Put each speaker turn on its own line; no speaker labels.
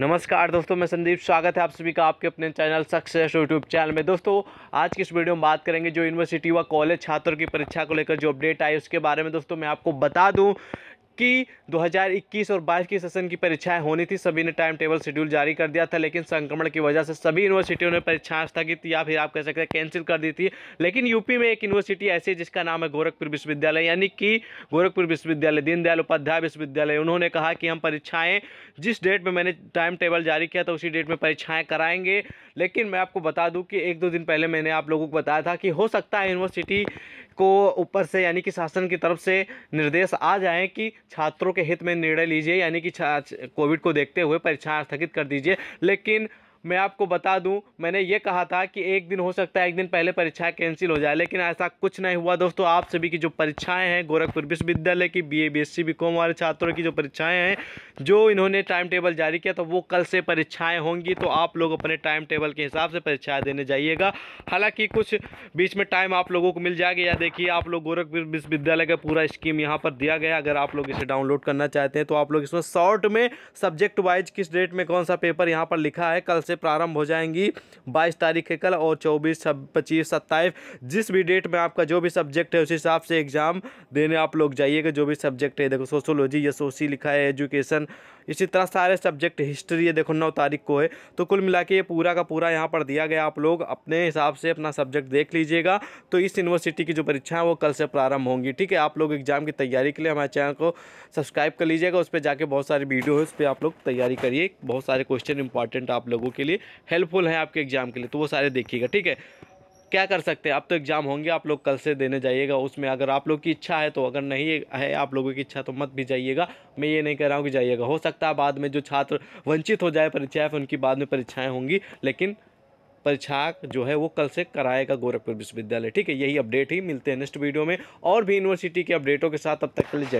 नमस्कार दोस्तों मैं संदीप स्वागत है आप सभी का आपके अपने चैनल सक्सेस यूट्यूब चैनल में दोस्तों आज की इस वीडियो में बात करेंगे जो यूनिवर्सिटी व कॉलेज छात्रों की परीक्षा को लेकर जो अपडेट आई उसके बारे में दोस्तों मैं आपको बता दूं की 2021 और 22 की सेशन की परीक्षाएं होनी थी सभी ने टाइम टेबल शेड्यूल जारी कर दिया था लेकिन संक्रमण की वजह से सभी यूनिवर्सिटियों ने परीक्षाएं स्थगित या फिर आप कह सकते हैं कैंसिल कर दी थी लेकिन यूपी में एक यूनिवर्सिटी ऐसी जिसका नाम है गोरखपुर विश्वविद्यालय यानी कि गोरखपुर विश्वविद्यालय दीनदयाल उपाध्याय विश्वविद्यालय उन्होंने कहा कि हम परीक्षाएँ जिस डेट में मैंने टाइम टेबल जारी किया था उसी डेट में परीक्षाएँ कराएंगे लेकिन मैं आपको बता दूँ कि एक दो दिन पहले मैंने आप लोगों को बताया था कि हो सकता है यूनिवर्सिटी को ऊपर से यानी कि शासन की तरफ से निर्देश आ जाए कि छात्रों के हित में निर्णय लीजिए यानी कि कोविड को देखते हुए परीक्षाएँ स्थगित कर दीजिए लेकिन मैं आपको बता दूं मैंने ये कहा था कि एक दिन हो सकता है एक दिन पहले परीक्षाएं कैंसिल हो जाए लेकिन ऐसा कुछ नहीं हुआ दोस्तों आप सभी की जो परीक्षाएं हैं गोरखपुर विश्वविद्यालय की बीए बीएससी बीकॉम वाले छात्रों की जो परीक्षाएं हैं जो इन्होंने टाइम टेबल जारी किया तो वो कल से परीक्षाएँ होंगी तो आप लोग अपने टाइम टेबल के हिसाब से परीक्षाएँ देने जाइएगा हालाँकि कुछ बीच में टाइम आप लोगों को मिल जाएगा या देखिए आप लोग गोरखपुर विश्वविद्यालय का पूरा स्कीम यहाँ पर दिया गया अगर आप लोग इसे डाउनलोड करना चाहते हैं तो आप लोग इसमें शॉर्ट में सब्जेक्ट वाइज किस डेट में कौन सा पेपर यहाँ पर लिखा है कल से प्रारंभ हो जाएंगी बाईस तारीख के कल और चौबीस पच्चीस सत्ताईस जिस भी डेट में आपका जो भी सब्जेक्ट है उस हिसाब से एग्ज़ाम देने आप लोग जाइएगा जो भी सब्जेक्ट है देखो सोशोलॉजी या सोशी लिखा है एजुकेशन इसी तरह सारे सब्जेक्ट हिस्ट्री है देखो नौ तारीख को है तो कुल मिला के ये पूरा का पूरा यहाँ पर दिया गया आप लोग अपने हिसाब से अपना सब्जेक्ट देख लीजिएगा तो इस यूनिवर्सिटी की जो परीक्षा है वो कल से प्रारंभ होंगी ठीक है आप लोग एग्ज़ाम की तैयारी के लिए हमारे चैनल को सब्सक्राइब कर लीजिएगा उस पर जाके बहुत सारी वीडियो है उस पर आप लोग तैयारी करिए बहुत सारे क्वेश्चन इंपॉर्टेंट आप लोगों के के लिए हेल्पफुल है आपके एग्ज़ाम के लिए तो वो सारे देखिएगा ठीक है क्या कर सकते हैं अब तो एग्ज़ाम होंगे आप लोग कल से देने जाइएगा उसमें अगर आप लोग की इच्छा है तो अगर नहीं है आप लोगों की इच्छा तो मत भी जाइएगा मैं ये नहीं कह रहा हूँ कि जाइएगा हो सकता है बाद में जो छात्र वंचित हो जाए परीक्षाएँ उनकी बाद में परीक्षाएँ होंगी लेकिन परीक्षा जो है वो कल से कराएगा गोरखपुर विश्वविद्यालय ठीक है यही अपडेट ही मिलते हैं नेक्स्ट वीडियो में और भी यूनिवर्सिटी के अपडेटों के साथ अब तक के लिए